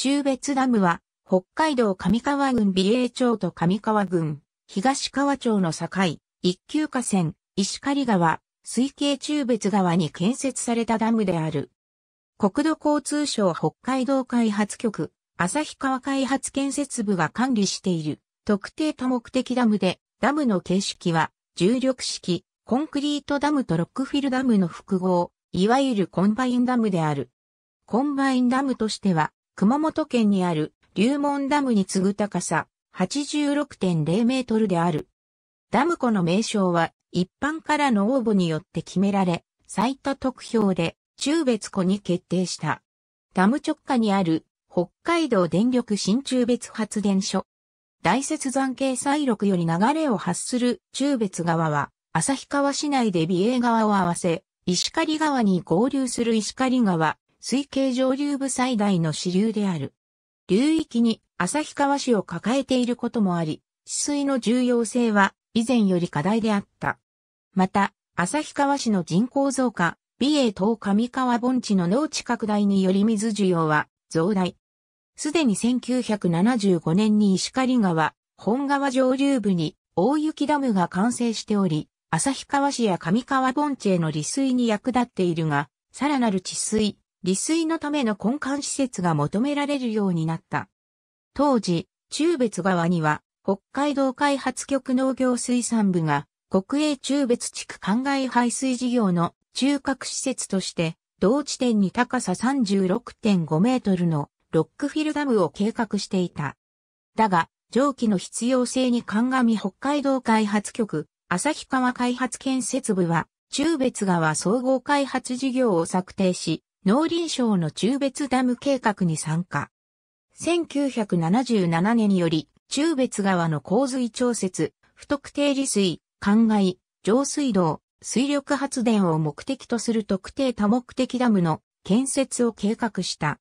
中別ダムは、北海道上川郡美瑛町と上川郡、東川町の境、一級河川、石狩川、水系中別川に建設されたダムである。国土交通省北海道開発局、旭川開発建設部が管理している特定多目的ダムで、ダムの形式は重力式、コンクリートダムとロックフィルダムの複合、いわゆるコンバインダムである。コンバインダムとしては、熊本県にある龍門ダムに次ぐ高さ86.0メートルである。ダム湖の名称は一般からの応募によって決められ、最多得票で中別湖に決定した。ダム直下にある北海道電力新中別発電所。大雪山系西麓より流れを発する中別川は、旭川市内で美瑛川を合わせ、石狩川に合流する石狩川、水系上流部最大の支流である。流域に旭川市を抱えていることもあり、治水の重要性は以前より課題であった。また、旭川市の人口増加、美瑛島上川盆地の農地拡大により水需要は増大。すでに1975年に石狩川、本川上流部に大雪ダムが完成しており、旭川市や上川盆地への利水に役立っているが、さらなる治水、利水のための根幹施設が求められるようになった。当時、中別川には、北海道開発局農業水産部が、国営中別地区灌漑排水事業の中核施設として、同地点に高さ36.5メートルのロックフィルダムを計画していた。だが、蒸気の必要性に鑑み北海道開発局、旭川開発建設部は、中別川総合開発事業を策定し、農林省の中別ダム計画に参加。1977年により、中別川の洪水調節、不特定利水、灌漑、上水道、水力発電を目的とする特定多目的ダムの建設を計画した。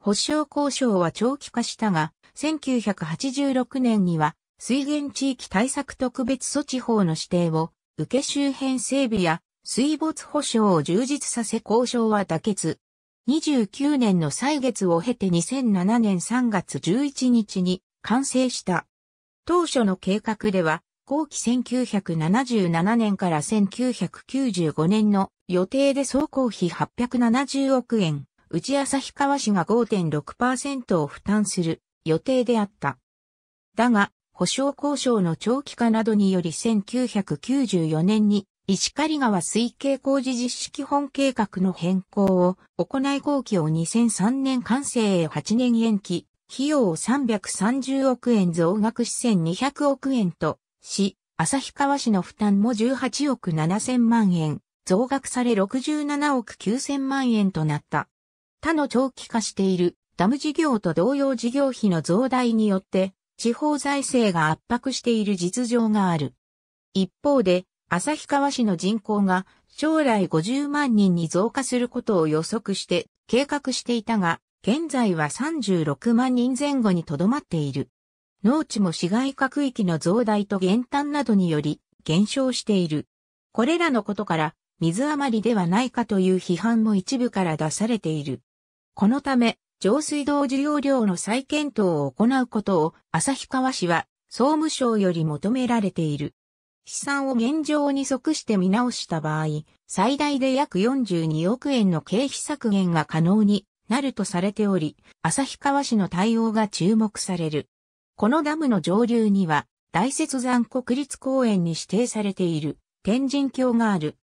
保証交渉は長期化したが、1986年には水源地域対策特別措置法の指定を受け周辺整備や水没保障を充実させ交渉は妥結。29年の歳月を経て2007年3月11日に完成した。当初の計画では、後期1977年から1995年の予定で総工費870億円、内旭川市が5.6%を負担する予定であった。だが、保障交渉の長期化などにより1994年に石狩川水系工事実施基本計画の変更を行い後期を2003年完成へ8年延期、費用を330億円増額し1 200億円とし、旭川市の負担も18億7000万円、増額され67億9000万円となった。他の長期化しているダム事業と同様事業費の増大によって、地方財政が圧迫している実情がある。一方で、旭川市の人口が将来50万人に増加することを予測して計画していたが、現在は36万人前後にとどまっている。農地も市街化区域の増大と減反などにより減少している。これらのことから水余りではないかという批判も一部から出されている。このため、上水道需要量の再検討を行うことを旭川市は総務省より求められている。資産を現状に即して見直した場合、最大で約42億円の経費削減が可能になるとされており、旭川市の対応が注目される。このダムの上流には、大雪山国立公園に指定されている天神橋がある。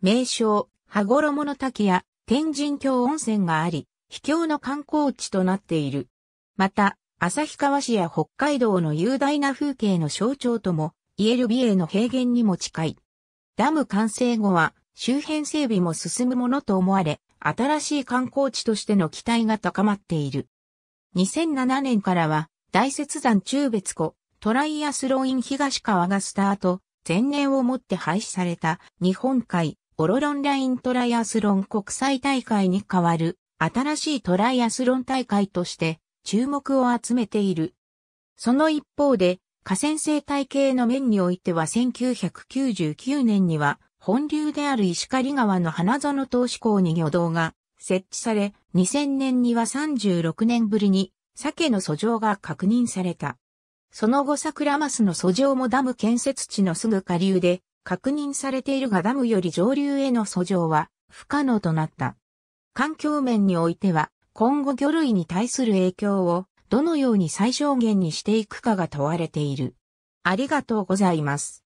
名称、羽衣の滝や天神橋温泉があり、秘境の観光地となっている。また、旭川市や北海道の雄大な風景の象徴ともイエルビエの平原にも近い。ダム完成後は周辺整備も進むものと思われ、新しい観光地としての期待が高まっている。2007年からは大雪山中別湖トライアスロイン東川がスタート、前年をもって廃止された日本海オロロンライントライアスロン国際大会に代わる新しいトライアスロン大会として注目を集めている。その一方で河川生態系の面においては1999年には、本流である石狩川の花園投資港に魚道が設置され、2000年には36年ぶりに鮭の遡上が確認された。その後桜マスの遡上もダム建設地のすぐ下流で確認されているがダムより上流への遡上は不可能となった。環境面においては今後魚類に対する影響をどのように最小限にしていくかが問われている。ありがとうございます。